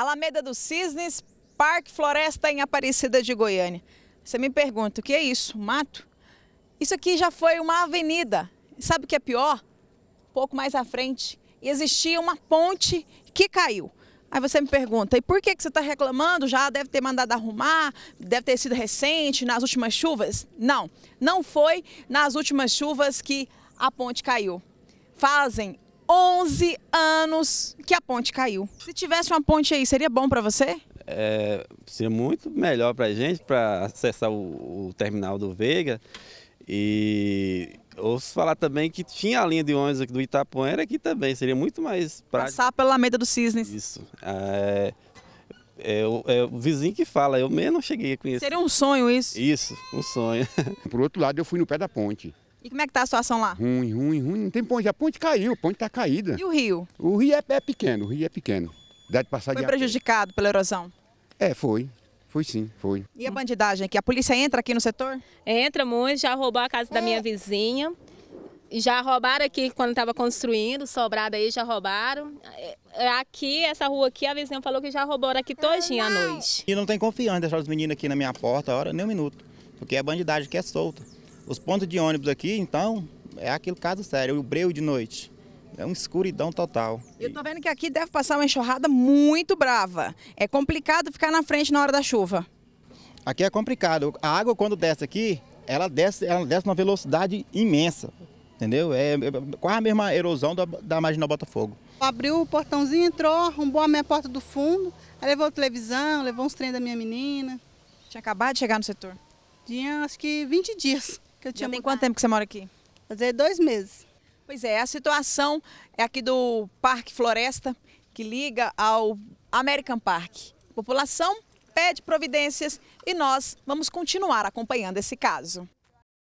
Alameda dos Cisnes, Parque Floresta em Aparecida de Goiânia. Você me pergunta, o que é isso? Mato? Isso aqui já foi uma avenida. Sabe o que é pior? Um pouco mais à frente, existia uma ponte que caiu. Aí você me pergunta, e por que, que você está reclamando? Já deve ter mandado arrumar, deve ter sido recente, nas últimas chuvas? Não, não foi nas últimas chuvas que a ponte caiu. Fazem 11 anos que a ponte caiu. Se tivesse uma ponte aí, seria bom para você? É, seria muito melhor para a gente, para acessar o, o, terminal do Veiga. E ouço falar também que tinha a linha de ônibus aqui do Itapuera aqui também, seria muito mais prático. Passar pela Alameda do Cisnes. Isso. É, é, é, o, é o vizinho que fala, eu mesmo não cheguei a conhecer. Seria um sonho isso? Isso, um sonho. Por outro lado, eu fui no pé da ponte. E como é que tá a situação lá? Ruim, ruim, ruim. Não tem ponte. A ponte caiu, a ponte tá caída. E o rio? O rio é, é pequeno, o rio é pequeno. Dá de passar foi de prejudicado pela erosão? É, foi. Foi sim, foi. E a bandidagem aqui? A polícia entra aqui no setor? Entra muito, já roubou a casa é. da minha vizinha. Já roubaram aqui quando estava construindo, sobrado aí, já roubaram. É, é aqui, essa rua aqui, a vizinha falou que já roubaram aqui todinha à noite. E não tem confiança deixar os meninos aqui na minha porta, hora, nem um minuto. Porque a bandidagem que é solta. Os pontos de ônibus aqui, então, é aquele caso sério, o breu de noite. É uma escuridão total. Eu tô vendo que aqui deve passar uma enxurrada muito brava. É complicado ficar na frente na hora da chuva. Aqui é complicado. A água quando desce aqui, ela desce, ela desce numa velocidade imensa. Entendeu? É, é quase a mesma erosão da, da Marginal Botafogo. Abriu o portãozinho, entrou, arrombou a minha porta do fundo, aí levou a televisão, levou uns trem da minha menina. Tinha acabado de chegar no setor? Tinha acho que 20 dias que eu tinha. Já tem quanto tempo que você mora aqui? Fazer dois meses. Pois é, a situação é aqui do Parque Floresta, que liga ao American Park. A população pede providências e nós vamos continuar acompanhando esse caso.